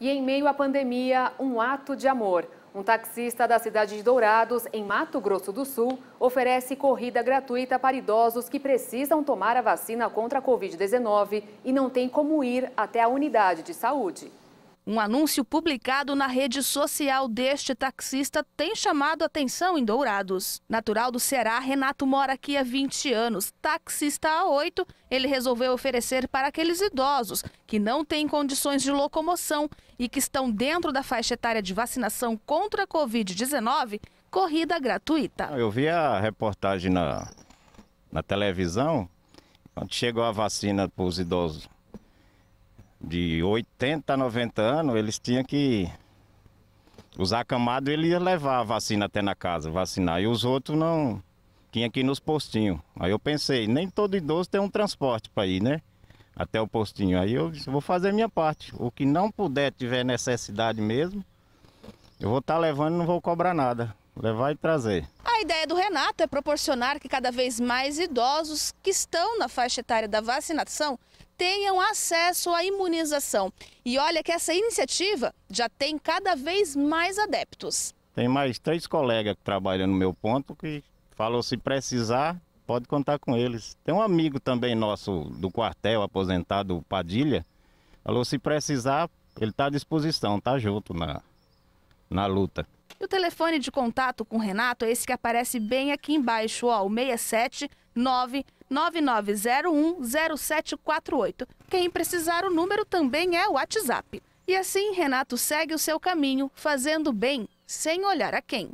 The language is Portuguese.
E em meio à pandemia, um ato de amor. Um taxista da cidade de Dourados, em Mato Grosso do Sul, oferece corrida gratuita para idosos que precisam tomar a vacina contra a Covid-19 e não têm como ir até a unidade de saúde. Um anúncio publicado na rede social deste taxista tem chamado atenção em Dourados. Natural do Ceará, Renato mora aqui há 20 anos. Taxista há 8, ele resolveu oferecer para aqueles idosos que não têm condições de locomoção e que estão dentro da faixa etária de vacinação contra a Covid-19, corrida gratuita. Eu vi a reportagem na, na televisão, quando chegou a vacina para os idosos de 80 a 90 anos, eles tinham que. Os acamados ele ia levar a vacina até na casa, vacinar. E os outros não. tinham que ir nos postinhos. Aí eu pensei, nem todo idoso tem um transporte para ir, né? Até o postinho. Aí eu disse, vou fazer minha parte. O que não puder, tiver necessidade mesmo, eu vou estar tá levando e não vou cobrar nada. Levar e trazer. A ideia do Renato é proporcionar que cada vez mais idosos que estão na faixa etária da vacinação tenham acesso à imunização. E olha que essa iniciativa já tem cada vez mais adeptos. Tem mais três colegas que trabalham no meu ponto que falou se precisar, pode contar com eles. Tem um amigo também nosso do quartel, aposentado Padilha, falou se precisar, ele está à disposição, está junto na, na luta. E o telefone de contato com o Renato é esse que aparece bem aqui embaixo, ó, o 679 99010748. Quem precisar, o número também é o WhatsApp. E assim, Renato segue o seu caminho, fazendo bem, sem olhar a quem.